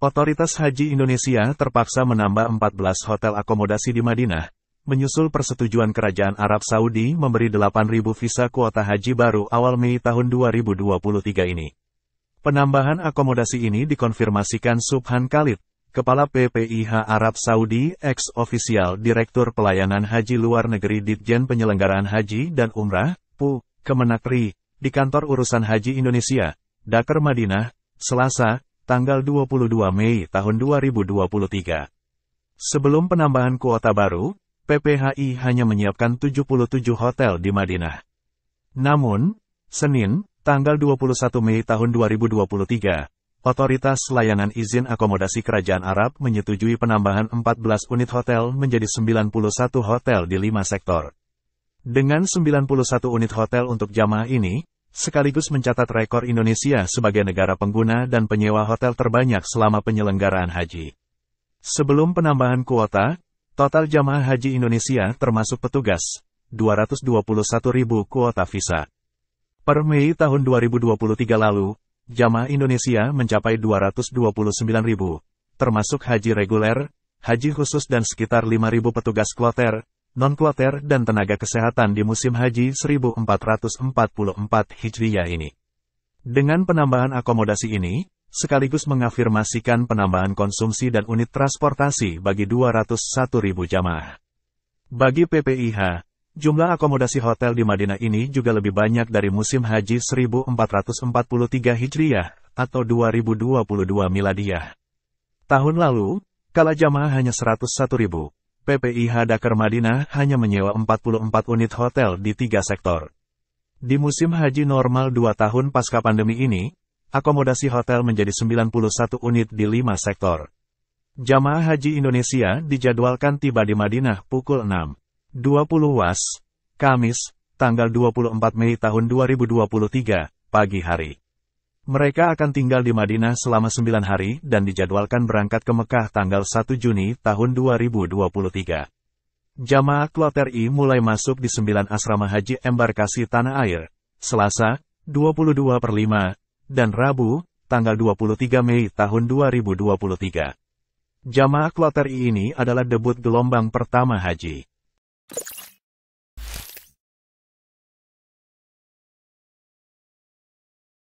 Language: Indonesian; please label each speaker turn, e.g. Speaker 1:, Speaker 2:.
Speaker 1: Otoritas Haji Indonesia terpaksa menambah 14 hotel akomodasi di Madinah, menyusul persetujuan Kerajaan Arab Saudi memberi 8.000 visa kuota haji baru awal Mei tahun 2023 ini. Penambahan akomodasi ini dikonfirmasikan Subhan Khalid, Kepala PPIH Arab Saudi, ex-ofisial Direktur Pelayanan Haji Luar Negeri Ditjen Penyelenggaraan Haji dan Umrah, PU, Kemenakri, di Kantor Urusan Haji Indonesia, Dakar Madinah, Selasa, tanggal 22 Mei tahun 2023. Sebelum penambahan kuota baru, PPHI hanya menyiapkan 77 hotel di Madinah. Namun, Senin, tanggal 21 Mei tahun 2023, Otoritas Layanan Izin Akomodasi Kerajaan Arab menyetujui penambahan 14 unit hotel menjadi 91 hotel di lima sektor. Dengan 91 unit hotel untuk jamaah ini, sekaligus mencatat rekor Indonesia sebagai negara pengguna dan penyewa hotel terbanyak selama penyelenggaraan haji. Sebelum penambahan kuota, total jamaah haji Indonesia termasuk petugas, 221.000 kuota visa. Per Mei tahun 2023 lalu, jamaah Indonesia mencapai 229.000, termasuk haji reguler, haji khusus dan sekitar 5.000 petugas kloter, non nonkuater dan tenaga kesehatan di musim haji 1444 Hijriah ini. Dengan penambahan akomodasi ini, sekaligus mengafirmasikan penambahan konsumsi dan unit transportasi bagi 201.000 jamaah. Bagi PPIH, jumlah akomodasi hotel di Madinah ini juga lebih banyak dari musim haji 1443 Hijriah atau 2022 Miladiah. Tahun lalu, kala jamaah hanya 101.000. PPIH Dakar Madinah hanya menyewa 44 unit hotel di tiga sektor. Di musim haji normal dua tahun pasca pandemi ini, akomodasi hotel menjadi 91 unit di lima sektor. Jamaah haji Indonesia dijadwalkan tiba di Madinah pukul 6.20 WAs Kamis, tanggal 24 Mei tahun 2023, pagi hari. Mereka akan tinggal di Madinah selama 9 hari dan dijadwalkan berangkat ke Mekah tanggal 1 Juni tahun 2023. Jamaah kloter I mulai masuk di 9 asrama haji embarkasi tanah air, Selasa, 22 per 5, dan Rabu, tanggal 23 Mei tahun 2023. Jamaah kloter I ini adalah debut gelombang pertama haji.